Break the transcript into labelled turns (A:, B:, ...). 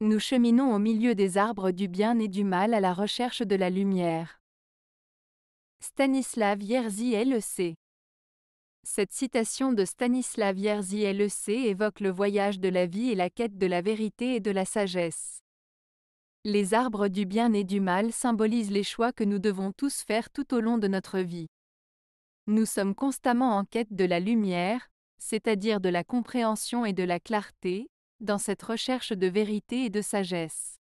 A: Nous cheminons au milieu des arbres du bien et du mal à la recherche de la lumière. Stanislav Yerzy LEC Cette citation de Stanislav Yerzy LEC évoque le voyage de la vie et la quête de la vérité et de la sagesse. Les arbres du bien et du mal symbolisent les choix que nous devons tous faire tout au long de notre vie. Nous sommes constamment en quête de la lumière, c'est-à-dire de la compréhension et de la clarté, dans cette recherche de vérité et de sagesse.